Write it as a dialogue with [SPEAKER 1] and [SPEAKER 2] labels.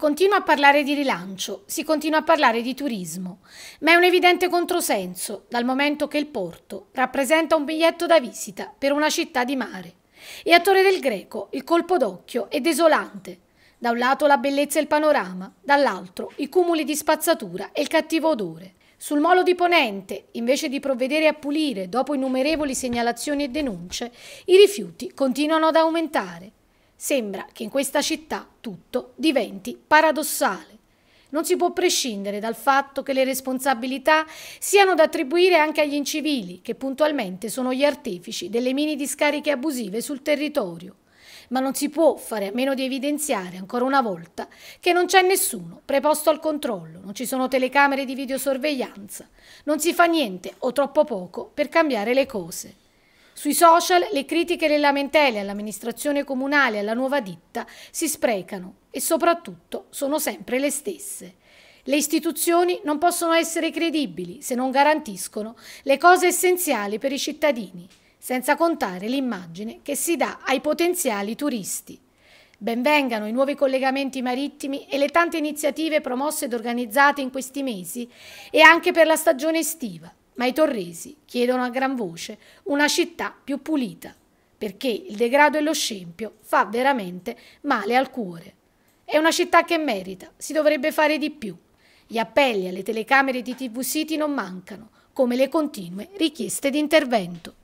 [SPEAKER 1] continua a parlare di rilancio, si continua a parlare di turismo, ma è un evidente controsenso dal momento che il porto rappresenta un biglietto da visita per una città di mare. E a Torre del Greco il colpo d'occhio è desolante. Da un lato la bellezza e il panorama, dall'altro i cumuli di spazzatura e il cattivo odore. Sul molo di Ponente, invece di provvedere a pulire dopo innumerevoli segnalazioni e denunce, i rifiuti continuano ad aumentare. Sembra che in questa città tutto diventi paradossale. Non si può prescindere dal fatto che le responsabilità siano da attribuire anche agli incivili, che puntualmente sono gli artefici delle mini discariche abusive sul territorio. Ma non si può fare a meno di evidenziare ancora una volta che non c'è nessuno preposto al controllo, non ci sono telecamere di videosorveglianza, non si fa niente o troppo poco per cambiare le cose. Sui social le critiche e le lamentele all'amministrazione comunale e alla nuova ditta si sprecano e soprattutto sono sempre le stesse. Le istituzioni non possono essere credibili se non garantiscono le cose essenziali per i cittadini, senza contare l'immagine che si dà ai potenziali turisti. Benvengano i nuovi collegamenti marittimi e le tante iniziative promosse ed organizzate in questi mesi e anche per la stagione estiva. Ma i torresi chiedono a gran voce una città più pulita, perché il degrado e lo scempio fa veramente male al cuore. È una città che merita, si dovrebbe fare di più. Gli appelli alle telecamere di TV City non mancano, come le continue richieste di intervento.